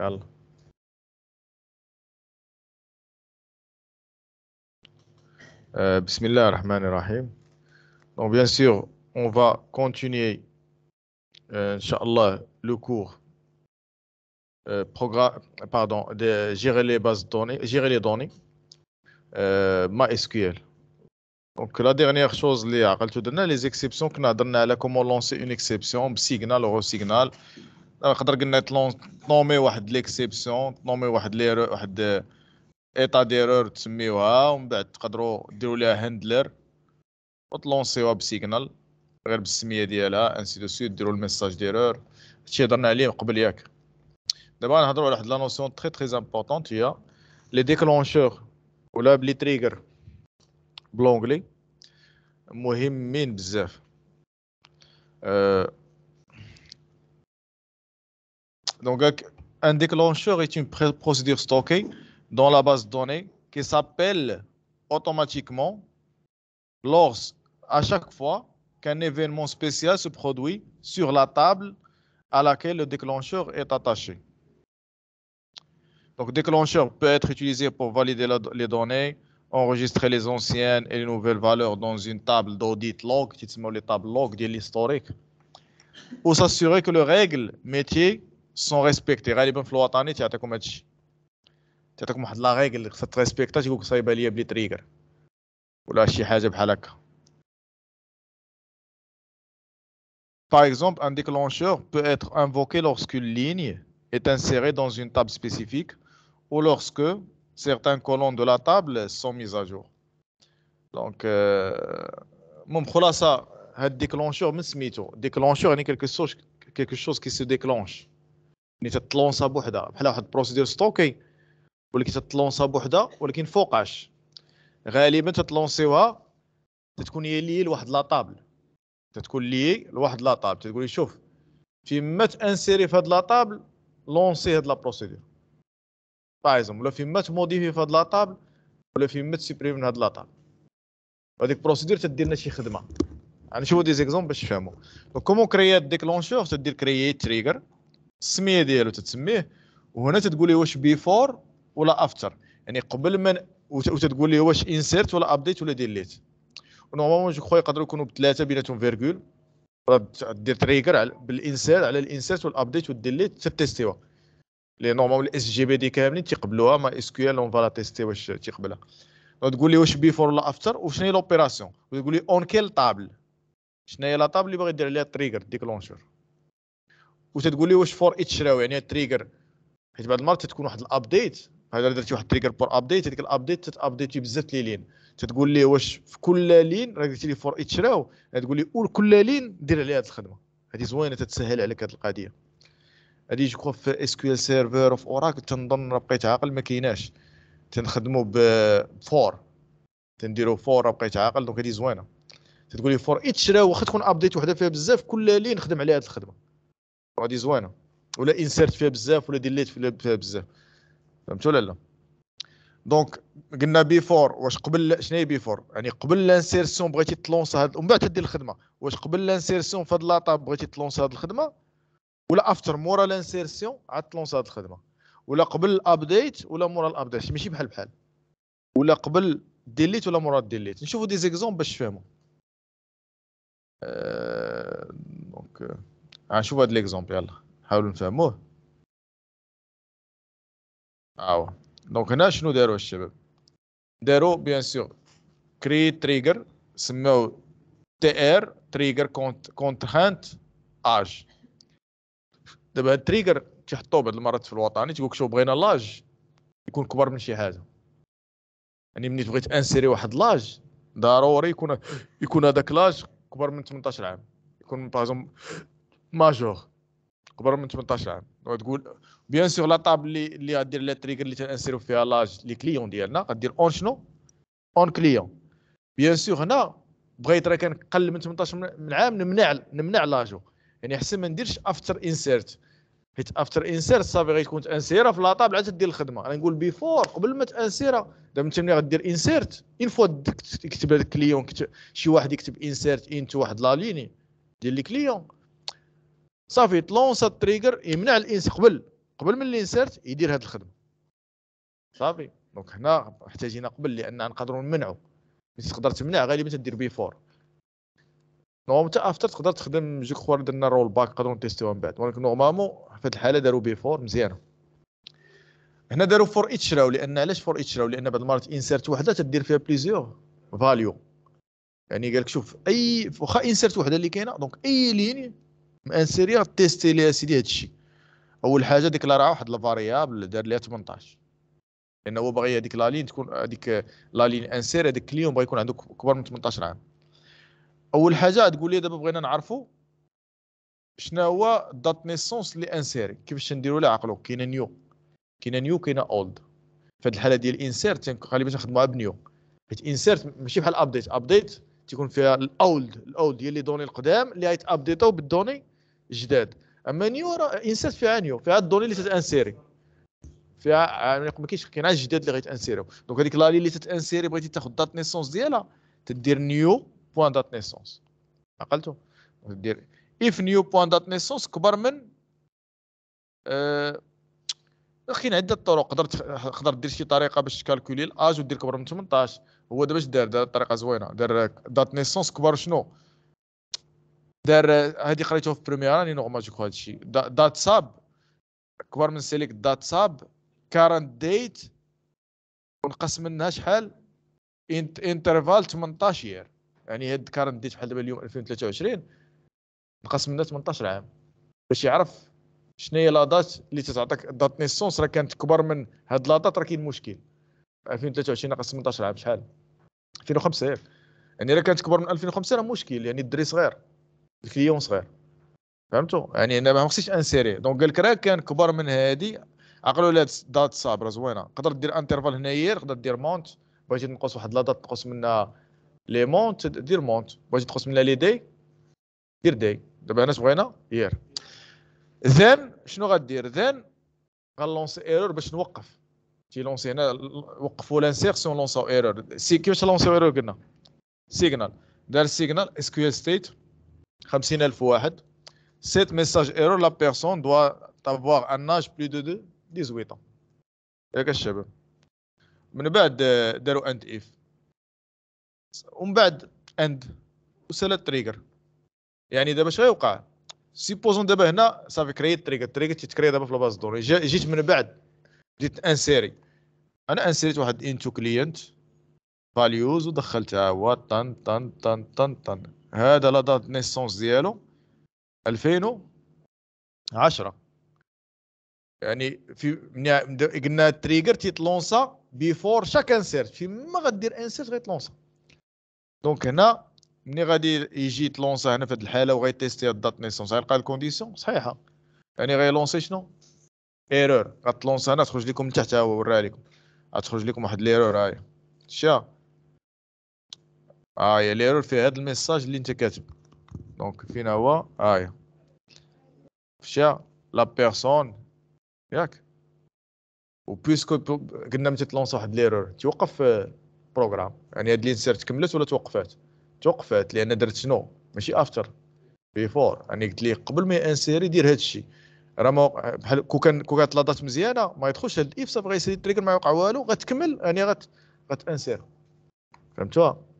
Euh, Bismillah ar-Rahman ar-Rahim. Donc, bien sûr, on va continuer, euh, Inch'Allah, le cours euh, programme, pardon, de gérer les bases de données, gérer les données, MySQL. Donc, la dernière chose, les exceptions, comment lancer une exception, signal, ou signal, نقدر آه، قلنا تنومي واحد ليكسيبسيون تنومي واحد ليرو واحد ايطا ديرور تسميوها ومن بعد تقدروا ديروا ليها هاندلر وتلونسيوها بسيجنال غير بالسميه ديالها انسي دو سويت ديروا الميساج ديرور هادشي هضرنا عليه قبل ياك دابا نهضروا على واحد لا نوسيون تري تري امبورطون هي لي ديكلونشور ولا بلي تريغر بلونغلي مهمين بزاف أه Donc, euh, un déclencheur est une procédure stockée dans la base de données qui s'appelle automatiquement lorsque, à chaque fois qu'un événement spécial se produit sur la table à laquelle le déclencheur est attaché. Donc, déclencheur peut être utilisé pour valider les données, enregistrer les anciennes et les nouvelles valeurs dans une table d'audit log, qui les tables log de l'historique, ou s'assurer que le règle métier سون ريسبكتي Par exemple, un déclencheur peut être invoqué lorsqu'une ligne est insérée dans une table spécifique ou lorsque certains colons de la table sont mis à jour. Donc, euh, ça, un déclencheur, mais déclencheur, il quelque chose, quelque chose qui se déclenche. يعني تتلونسا بوحدها بحال واحد بروسيدور ستوكي ولكن تتلونسا بوحدها ولكن فوقاش غالبا تتلونسيوها تتكون هي لي لواحد لاطابل تتكون لي لواحد لاطابل تقول لي شوف فيما تانسيري في هاد لاطابل لونسي هاد لا بروسيدور بايزوم ولا فيما تموديفي في هاد لاطابل ولا فيما تسيبري من هاد لاطابل هذيك بروسيدور تدير لنا شي خدمه غنشوفو دي زيكزومبل باش تفهموا دونك كومون كريات ديكلونشور تدير كرييت تريجر السميه ديالو تتسميه وهنا تتقول لي واش بيفور ولا افتر يعني قبل ما وتتقول لي واش انسيرت ولا ابديت ولا ديليت نورمالمون جو كخوا يقدروا يكونوا بثلاثه بيناتهم فيرغول دير تريجر على بالانسيرت على الانسيرت والابديت والديليت تتستيوا لي نورمالمون الاس جي بي دي كاملين تيقبلوها ما اس كيو ال اون فالا تيستي واش تيقبلها تقول لي واش بيفور ولا افتر وشنو هي لوبيراسيون وتقول لي اون كيل طابل شنو هي لا طابل اللي باغي دير عليها التريجر ديكلونشور وتتقول لي واش فور اتش راو يعني التريجر حيت بعض المرات تكون واحد الابديت هذا درتي واحد التريجر بور ابديت هذيك الابديت تتابديت بزاف لي لين تتقول لي واش في كل لين راه درتي لي فور اتش راو تقول لي اول كل لين دير عليها هذه الخدمه هذه زوينه تتسهل عليك هذه القضيه هذه جو كخوا في اس كيو ال سيرفر اوف اوراكل تنظن راه بقيت عاقل ما كايناش تنخدموا بفور تنديروا فور راه بقيت عاقل دونك هذه زوينه تتقول لي فور اتش راو واخا تكون ابديت وحده فيها بزاف كل لين خدم عليها هذه الخدمه غادي زوينه ولا انسيرت فيها بزاف ولا ديليت فيها بزاف فهمت ولا لا دونك قلنا بيفور واش قبل شنو هي بيفور يعني قبل الانسيرسيون بغيتي تلونس هاد ومن بعد تدير الخدمه واش قبل في فهاد لاطاب بغيتي تلونس هاد الخدمه ولا افتر مورا الانسيرسيون عاد تلونس هاد الخدمه ولا قبل الابديت ولا مورا الابديت ماشي بحال بحال ولا قبل ديليت ولا مورا ديليت نشوفوا دي زيكزومبل باش تفهموا أه... دونك نشوف هاد ليكزومبل يلا حاولوا نفهموه اوا دونك هنا شنو داروا الشباب داروا بيان سور كري تريجر سماو تي ار تريجر كونت كونترانت اج دابا هاد التريجر تيحطوه بعض المرات في الوطني تقولك شو بغينا لاج يكون كبر من شي حاجه يعني ملي بغيت انسيري واحد لاج ضروري يكون يكون هذاك لاج كبر من 18 عام يكون باغ ماجور كبر من 18 عام تقول بيان سور لا طاب اللي اللي غادير لا تريكر اللي تنسيرو فيها لاج لي كليون ديالنا غادير اون شنو اون كليون بيان سور هنا بغيت راه كان قل من 18 من عام نمنع نمنع لاجو يعني احسن ما نديرش افتر انسيرت حيت افتر انسيرت صافي غيكون تانسيره في لاطاب عاد تدير الخدمه انا نقول بيفور قبل ما تانسيرا دابا انت ملي غدير انسيرت ان فوا يكتب هذا كليون شي واحد يكتب انسيرت انت واحد لا ليني ديال لي كليون صافي تلونس التريجر يمنع الانس قبل قبل من الانسيرت يدير هذه الخدمه صافي دونك هنا محتاجين قبل لان نقدروا نمنعوا تقدر تمنع غالبا تدير بيفور نورمال حتى افتر تقدر تخدم جو كخوا درنا رول باك نقدروا نتيستيو من بعد ولكن نورمالمون في هذه الحاله داروا بيفور مزيانه هنا داروا فور اتش راو لان علاش فور اتش راو لان بعض المرات انسيرت وحده تدير فيها بليزيور فاليو يعني قالك شوف اي واخا انسيرت وحده اللي كاينه دونك اي لين انسيريا تيستي لي سيدي هادشي اول حاجه ديك راه واحد الفاريابل دار ليها 18 لانه هو باغي هذيك لا لين تكون هذيك لا لين انسير هذاك كليون باغي يكون عنده كبر من 18 عام اول حاجه تقول لي دابا بغينا نعرفوا شنو هو دات نيسونس اللي انسيري كيفاش نديروا له عقلو كاينه نيو كاينه نيو كاينه اولد في هذه الحاله ديال انسيرت غالبا تنخدموها بنيو حيت انسيرت ماشي بحال ابديت ابديت تيكون فيها الاولد الاولد هي اللي دوني القدام اللي غيتابديتو بالدوني جداد اما نيو راه انسات فيها نيو فيها الدوني اللي تتانسيري فيها ما كاينش عاد جداد اللي غيتانسيريو دونك هذيك لالي اللي تتانسيري بغيتي تاخذ دات نيسونس ديالها تدير نيو بوان دات نيسونس عقلتو دير اف نيو بوان دات نيسونس كبر من أه كاين عده طرق تقدر تقدر دير شي طريقه باش تكالكولي الاج ودير كبر من 18 هو دابا اش دار دار طريقه زوينه دار دات نيسونس كبر شنو دار هادي قريته في بريمير راني نورمال جو كوا هذا دات ساب كبر من سيليك دات ساب كارنت ديت ونقص منها شحال انت انترفال 18 يير يعني هاد كارنت ديت بحال دابا اليوم 2023 نقص منها 18 عام باش يعرف شنو هي لا دات اللي تتعطيك دات نيسونس راه كانت كبر من هاد لا دات راه كاين مشكل 2023 ناقص 18 عام شحال 2005 يعني راه كانت كبر من 2005 راه مشكل يعني الدري صغير الكليون صغير فهمتوا يعني انا ما خصنيش انسيري دونك قال لك راه كان كبر من هادي عقلوا لها دات صابره زوينه تقدر دير انترفال هنايا تقدر دير مونت بغيتي تنقص واحد لا دات تنقص منها لي مونت دير مونت بغيتي تنقص منها لي دي دير دي دابا هنا بغينا يير ذن شنو غدير ذن غنلونسي ايرور باش نوقف تي لونسي هنا وقفوا لانسيرسيون لونسو ايرور سي كيفاش لونسو ايرور قلنا سيغنال دار سيغنال اس كيو ستيت 50 الف واحد سيت ميساج ايرور لا بيرسون دوا تافوار ان اج بلو دو دو 18 ans ياك الشباب من بعد داروا اند اف ومن بعد اند وسال التريجر يعني دابا شنو يوقع سيبوزون دابا هنا صافي كري التريجر التريجر تيتكري دابا في الباز دوني جيت من بعد بديت انسيري انا انسيريت واحد انتو كليانت فاليوز ودخلتها هو طن طن طن طن طن هذا لا دات نيسونس ديالو 2010 يعني في قلنا التريجر تيتلونسا بيفور شاك انسيرت فيما غدير انسيرت غيتلونسا دونك هنا ملي غادي يجي تلونسا هنا في هذه الحاله وغيتيستي الدات نيسونس غيلقى الكونديسيون صحيحه يعني غيلونسي شنو ايرور غتلونسا هنا تخرج لكم من تحت ها هو وراها لكم غتخرج لكم واحد ليرور هاي شا هاهي ليرور في هذا الميساج اللي انت كاتب دونك فين هو هاهي فشا لا بيرسون ياك و بيسكو قلنا متى تلونس واحد ليرور توقف آه، بروغرام يعني هاد الانسيرت كملت ولا توقفات توقفات لان درت شنو ماشي افتر بيفور يعني قلت ليه قبل ما انسيري دير هاد الشيء راه ما بحال كو كان كو كانت لاطات مزيانه ما يدخلش هاد الاف صافي غيسيري التريكر ما يوقع والو غتكمل يعني غت انسير فهمتوها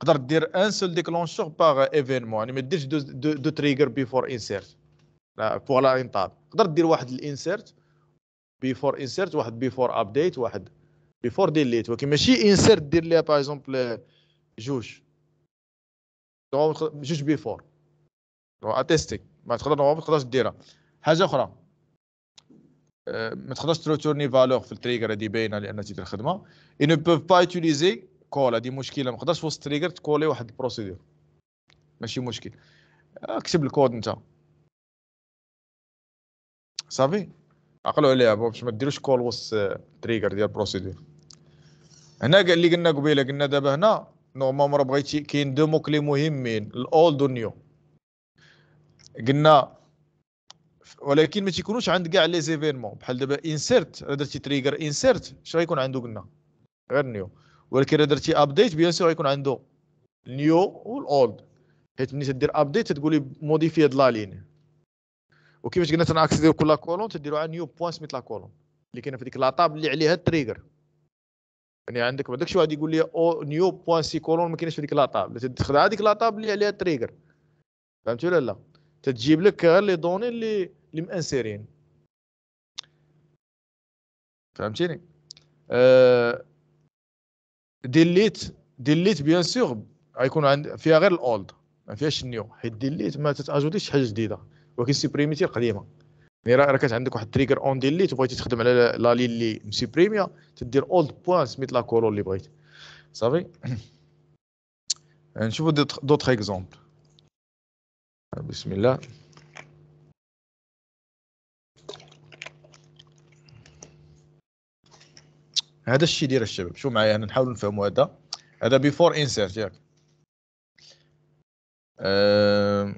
تقدر دير ان سول ديكلونشور باغ ايفينمون يعني ما ديرش دو, دو, دو تريجر بيفور انسيرت بوغ لا طاب تقدر دير واحد الانسيرت بيفور انسيرت واحد بيفور ابديت واحد بيفور ديليت ولكن ماشي انسيرت دير ليها باغ اكزومبل جوج جوج بيفور اتيستيك ما تقدر ما تقدرش ديرها حاجه اخرى آه، ما تقدرش تروتورني فالور في التريجر هذه باينه لان تيدير الخدمه اي نو بوف با يوتيليزي كول هذه مشكله ما تقدرش وسط تريجر تكولي واحد البروسيدور ماشي مشكل آه، اكتب الكود انت صافي عقلوا عليها باش ما ديروش كول وسط آه، تريجر ديال البروسيدور هنا اللي قلنا قبيله قلنا دابا هنا نورمالمون بغيتي كاين دو موكلي مهمين الاولد والنيو قلنا ولكن ما تيكونوش عند كاع لي زيفينمون بحال دابا انسيرت درتي تريجر انسيرت اش غيكون عنده قلنا غير نيو ولكن اذا درتي ابديت بيان سور يكون عنده نيو والاولد حيت ملي تدير ابديت تقول لي موديفي هاد لا لين وكيفاش قلنا تنعكسيو كل كولون تديروها نيو بوان سميت لا كولون اللي كاينه في ديك لاطاب اللي عليها التريجر يعني عندك بعدك شي واحد يقول لي او نيو بوان سي كولون ما كاينش في ديك لاطاب تدخل على ديك لاطاب اللي عليها التريجر فهمتي ولا لا تتجيب لك غير لي دوني اللي اللي مانسيرين فهمتيني أه ديليت ديليت بيان سور غيكون عند فيها غير الاولد ما فيهاش النيو حيت ديليت ما تتاجوديش حاجه جديده ولكن سيبريميتي القديمه يعني راه كانت عندك واحد تريجر اون ديليت وبغيتي تخدم على لا لي اللي مسيبريميا تدير اولد بوان سميت لا كولور اللي بغيت صافي نشوفو دوطخ اكزومبل بسم الله هذا الشيء ديال الشباب شو معايا انا نحاول نفهموا هذا هذا بيفور انسيرت ياك آه،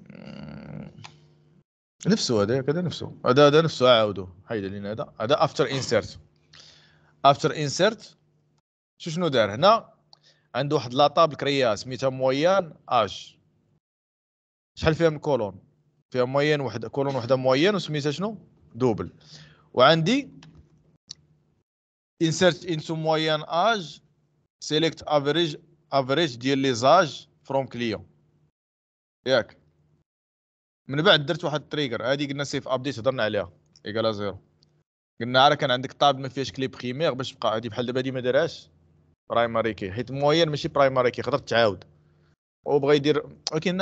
نفسه هذا هذا نفسه هذا هذا نفسه عاودوا حيد لنا هذا هذا افتر انسيرت افتر انسيرت شو شنو دار هنا عنده واحد طابل كريا سميتها مويان اج شحال فيها من كولون فيها مويان واحد كولون وحده مويان وسميتها شنو دوبل وعندي insert into moyen age select average average ديال لي زاج فروم كليون ياك من بعد درت واحد التريجر هادي قلنا سيف ابديت هضرنا عليها ايكالا زيرو قلنا راه كان عندك طاب ما فيهاش كلي بريمير باش تبقى هادي بحال دابا هادي ما دارهاش برايمري كي حيت موين ماشي برايمري كي تقدر تعاود وبغى يدير ولكن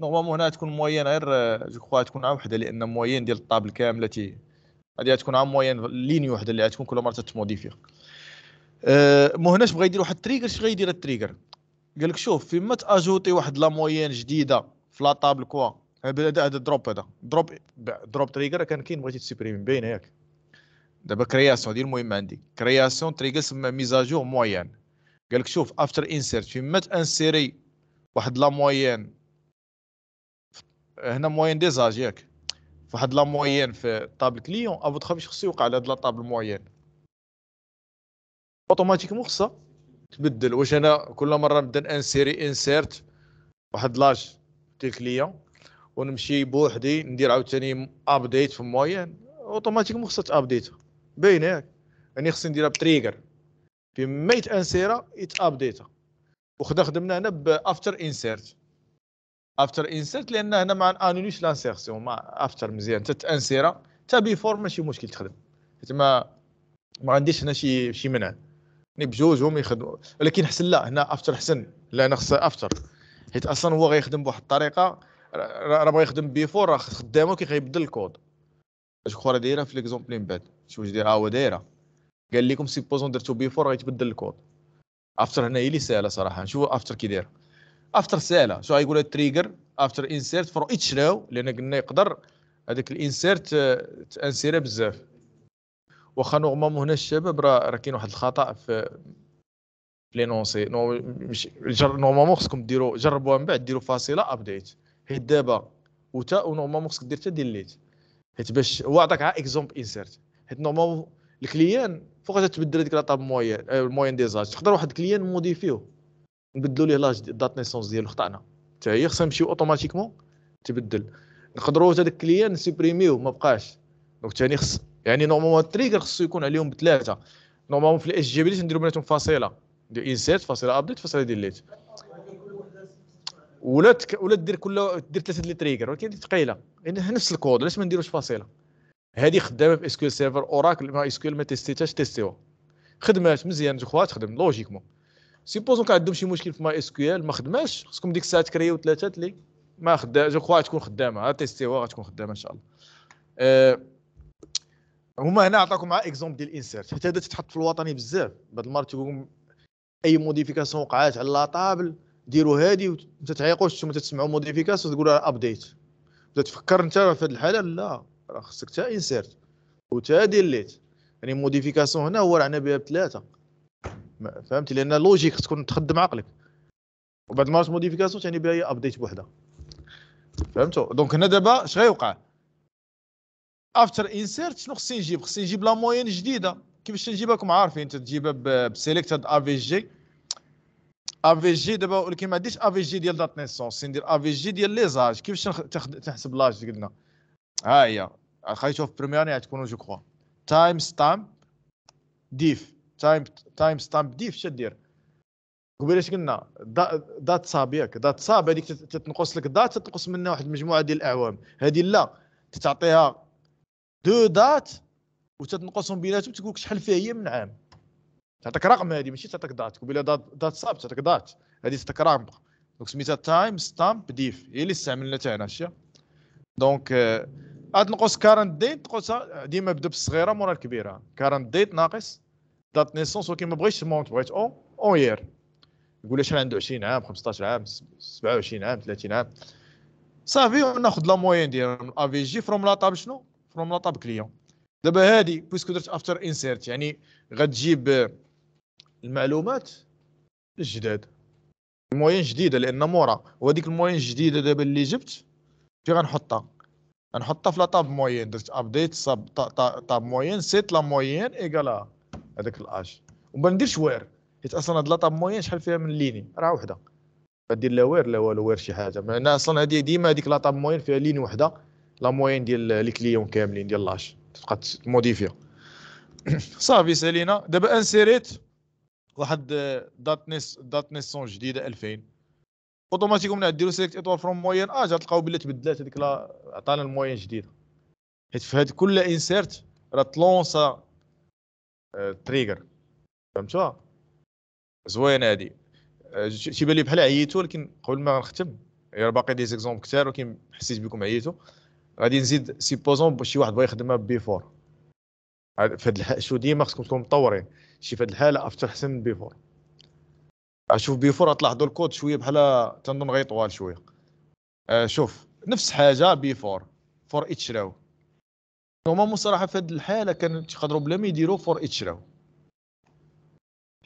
نورمالمون هنا تكون موين غير جو آه، كخوا تكون عا وحده لان موين ديال الطابل كامله تي هادي تكون عام موين ليني وحده اللي تكون كل مره تتموديفي أه مو هناش بغا يدير واحد التريجر اش غيدير التريجر قال لك شوف فيما تاجوتي واحد لا موين جديده في لا طابل كوا هذا دروب هذا دروب دروب تريجر كان كاين بغيتي تسيبريمي باينه ياك دابا كرياسيون هذه المهمه عندي كرياسيون تريجر سما ميزاجور موين قال لك شوف افتر انسيرت فيما تانسيري واحد لا موين هنا موين ديزاج ياك فواحد لا موين في طابل كليون افوتخافيش خصو يوقع على هاد لا طابل موين اوتوماتيكمون خصها تبدل واش انا كل مره نبدا انسيري انسيرت واحد لاج ديال كليون ونمشي بوحدي ندير عاوتاني ابديت في موين اوتوماتيكمون خصها تابديت باينه ياك يعني خصني نديرها بتريجر في ميت انسيرا يتابديت وخدا خدمنا هنا بافتر انسيرت افتر انسرت لان هنا مع انونيش لانسيرسيون مع افتر مزيان تتانسيرا تا بيفور ماشي مشكل تخدم تما ما عنديش هنا شي شي منع يعني بجوجهم يخدموا ولكن حسن لا هنا افتر حسن لا انا خص افتر حيت اصلا هو غيخدم بواحد الطريقه راه بغا يخدم بيفور راه خدامه كي غيبدل الكود اش خويا دايره في ليكزومبل من بعد شو واش دايره هو دايره قال لكم سيبوزون درتو بيفور غيتبدل الكود افتر هنا هي اللي ساهله صراحه نشوف افتر كي دايره افتر سهله شو غيقول تريجر افتر انسيرت فور اتش ناو لان قلنا يقدر هذاك الانسيرت آه، تانسيره بزاف واخا نورمالمون هنا الشباب راه راه كاين واحد الخطا في لي نونسي نورمالمون خصكم ديروا جربوها من بعد ديروا فاصله ابديت حيت دابا وتا ونورمالمون خصك دير تا ديليت حيت باش هو عطاك غا اكزومبل انسيرت حيت نورمالمون الكليان فوق تبدل هذيك لا طاب موين الموين تقدر واحد الكليان موديفيو نبدلوا ليه لاج دات نيسونس ديالو خطانا حتى هي خصها تمشي اوتوماتيكمون تبدل نقدروا حتى داك الكليان نسيبريميو ما بقاش دونك ثاني خص يعني نورمالمون التريجر خصو يكون عليهم بثلاثه نورمالمون في الاس جي بي نديروا بيناتهم فاصله دير انسيرت فاصله ابديت فاصله ديليت ولا تك... ولا دير كل دير ثلاثه لي تريجر ولكن دي ثقيله يعني نفس الكود علاش ما نديروش فاصله هذه خدامه في اس كيو سيرفر اوراكل ما اس كيو ما تيستيتاش تيستيوها خدمات مزيان جو خوات تخدم لوجيكمون سيبوزون كان عندهم شي مشكل في ماي اس كيو ال ما خدماش خصكم ديك الساعه تكريو ثلاثه اللي ما خدام جو كخوا تكون خدامه هو غتكون خدامه ان شاء الله أه هما هنا عطاكم مع اكزومبل ديال الانسيرت حتى هذا تتحط في الوطني بزاف بعض المرات تقول اي موديفيكاسيون وقعات على لا طابل ديروا هادي وما تعيقوش ثم تسمعوا موديفيكاسيون تقول ابديت تفكر انت في هذه الحاله لا راه خصك حتى انسيرت وتا ديليت يعني موديفيكاسيون هنا هو رعنا بها بثلاثه فهمتي لان لوجيك تكون تخدم عقلك وبعد ما موديفيكاسيون تعني بها هي ابديت بوحدها فهمتوا دونك هنا دابا اش غيوقع افتر انسيرت شنو خصني نجيب خصني نجيب لا موين جديده كيفاش نجيبها عارفين تجيبها بسيليكت هاد اف جي اف جي دابا ولكن ما عنديش اف جي ديال دات نيسونس ندير اف جي ديال لي زاج كيفاش تحسب لاج قلنا ها هي خايتو في بريمير تكونوا جو كخوا تايم ستامب ديف تايم تايم ستامب ديف اش دير قبيله اش قلنا دات صاب ياك دات صاب هذيك تتنقص لك دات تتنقص منها واحد المجموعه ديال الاعوام هذه لا تعطيها دو دات وتتنقصهم بيناتهم تقول لك شحال فيها هي من عام تعطيك رقم هذه ماشي تعطيك دات قبيله دات دات صاب تعطيك دات هذه تعطيك رقم دونك سميتها تايم ستامب ديف هي اللي استعملنا تاعنا هادشي دونك آه كارنت ديت دي ديما بدا بالصغيره مورا الكبيره كارنت ديت ناقص دات نيسونس ولكن ما بغيتش مونت بغيت اون اون يير يقول شحال عنده 20 عام 15 عام 27 عام 30 عام صافي وناخذ لا موين ديال من افي جي فروم لا طاب شنو فروم لا طاب كليون دابا هادي بويسكو درت افتر انسيرت يعني غتجيب المعلومات الجداد الموين جديده لان مورا وهذيك الموين الجديده دابا اللي جبت فين غنحطها غنحطها في لا طاب موين درت ابديت طاب موين سيت لا موين ايكالا هذاك الاج وما نديرش وير حيت اصلا هاد لاطاب موين شحال فيها من ليني راه وحده غادير لا وير لا والو وير شي حاجه معناها اصلا هادي ديما هذيك لاطاب موين فيها ليني وحده لا موين ديال لي كليون كاملين ديال لاش تبقى موديفيا صافي سالينا دابا انسيريت واحد دات نيس دات نيسون جديده 2000 اوتوماتيكوم من ديرو سيليكت ايطوال فروم موين اج آه، تلقاو بلي تبدلات هذيك عطانا الموين جديده حيت في هاد كل انسيرت راه تلونسا تريجر فهمتوها زوينه هادي شي بالي بحال عييتو ولكن قبل ما نختم يا باقي دي زيكزومبل كثار ولكن حسيت بكم عييتو غادي نزيد سيبوزون شي واحد بغا يخدمها بيفور في هاد الحال شو ديما خصكم تكونوا مطورين شي في هاد الحاله افتر احسن من بيفور اشوف بيفور غتلاحظوا الكود شويه بحال تنظن غيطوال شويه آه، شوف نفس حاجه بيفور فور اتش راو هما مصراحة في هذه الحاله كان يقدروا بلا ما يديروه فور اتش راو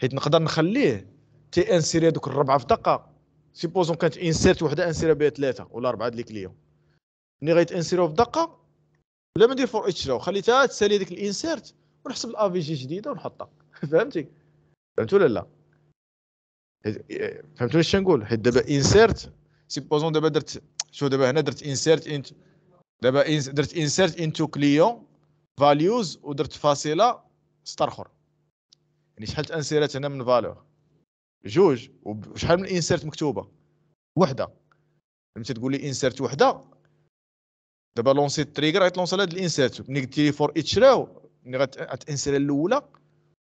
حيت نقدر نخليه تي انسيري دوك الربعه في دقه سيبوزون كانت انسيرت وحده انسيرا بها ثلاثه ولا اربعه ديال الكليون ملي انسيرو في دقه بلا ما ندير فور اتش راو خليتها تسالي ديك الانسيرت ونحسب الافي جي جديده ونحطها فهمتي فهمت ولا لا فهمتوا اش نقول حيت دابا انسيرت سيبوزون دابا درت شو دابا هنا درت انسيرت انت دابا درت انسيرت انتو كليون فاليوز ودرت فاصله سطر اخر يعني شحال تانسيرات هنا من فالور جوج وشحال من انسيرت مكتوبه وحده لما تقول لي انسيرت وحده دابا لونسي التريجر غيتلونسي على هاد الانسيرت ملي قلت لي فور اتش راو ملي يعني غاتانسير الاولى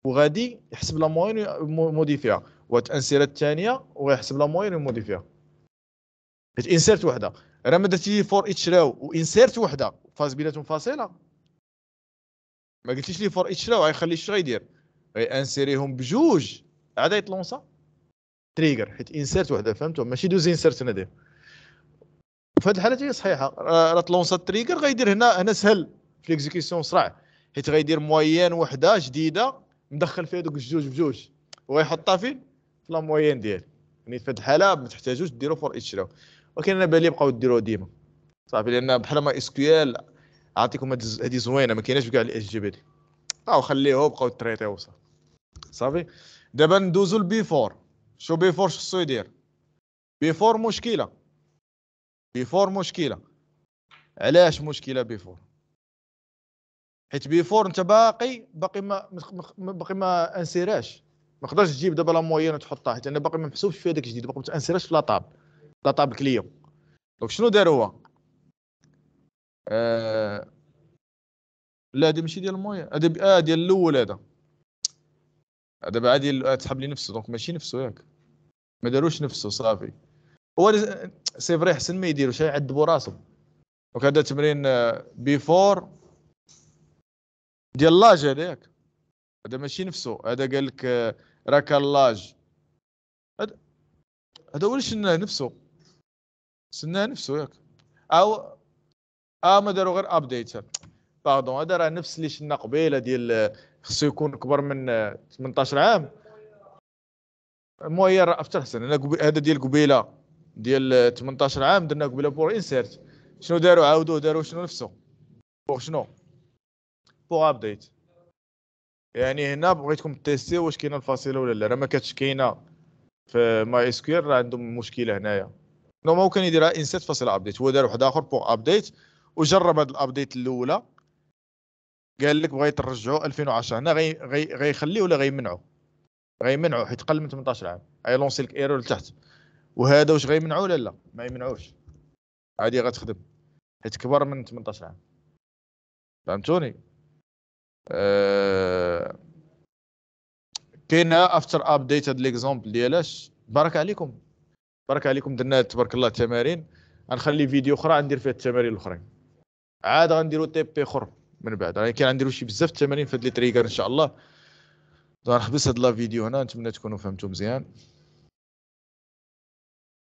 وغادي يحسب لا موين موديفيها وتانسير الثانيه وغيحسب لا موين موديفيها انسيرت وحده راه ما درتي فور اتش راو وانسيرت وحده فاز بيناتهم فاصله ما قلتيش لي فور اتش راو غيخلي اش غيدير غيانسيريهم بجوج عاد يطلونسا تريجر حيت انسيرت وحده فهمتوا ماشي دوز انسيرت انا داير في الحاله هي صحيحه راه طلونسا تريجر غيدير هنا هنا سهل في ليكزيكسيون سرع حيت غيدير مويان وحده جديده مدخل فيها دوك الجوج بجوج وغيحطها فين في لا مويان ديالي يعني في هاد الحاله ما تحتاجوش ديرو فور اتش راو ولكن انا بالي بقاو ديروها ديما صافي لان بحال ما اس كيو ال اعطيكم هادي زوينه ما كايناش كاع الاس جي بي دي او خليوه بقاو تريتيو صافي دابا ندوزو لبيفور شو بيفور شو يدير بيفور مشكله بيفور مشكله علاش مشكله بيفور حيت بيفور انت باقي باقي ما باقي ما انسيراش ما تقدرش تجيب دابا لا موين وتحطها حيت انا باقي ما محسوبش فيها هذاك الجديد باقي ما انسيراش في لا طاب طاب ليو دونك شنو دار هو آه لا هذا ماشي ديال المويا هذا اه ديال الاول هذا آه، هذا بعد ديال آه، تسحب لي نفسه دونك ماشي نفسه ياك ما داروش نفسه صافي هو آه، سي فري حسن ما يديروش يعذبوا راسو دونك هذا تمرين بيفور ديال لاج هذاك ياك هذا ماشي نفسه هذا قال لك راك لاج هذا هذا ولاش نفسه سنه نفسه ياك او ما داروا غير ابديت باردون هذا راه نفس اللي شنا قبيله ديال خصو يكون كبر من 18 عام المهم راه حسن انا هذا ديال قبيله ديال 18 عام درنا قبيله بور انسيرت شنو داروا عاودوه داروا شنو نفسه بور شنو بور ابديت يعني هنا بغيتكم تيستي واش كاينه الفاصله ولا لا راه ما كاتش كاينه في ماي اس كيو راه عندهم مشكله هنايا انه ممكن يديرها انسيت فاصل ابديت هو دار واحد اخر بوغ ابديت وجرب هذا الابديت الاولى قال لك بغيت ترجعوا 2010 هنا غي غي غيخليه ولا غيمنعو غيمنعو حيت قل من 18 عام اي لونسي لك ايرور لتحت وهذا واش غيمنعو ولا لا ما يمنعوش عادي غتخدم حيت كبر من 18 عام فهمتوني أه... كاين افتر ابديت هاد ليكزومبل ديالاش بارك عليكم بارك عليكم درنا تبارك الله تمارين غنخلي فيديو اخرى ندير فيها التمارين الاخرين عاد غنديرو تي بي اخر من بعد راه يعني كاين غنديرو شي بزاف التمارين في هاد لي تريغر ان شاء الله غنحبس هاد لا فيديو هنا نتمنى تكونوا فهمتوا مزيان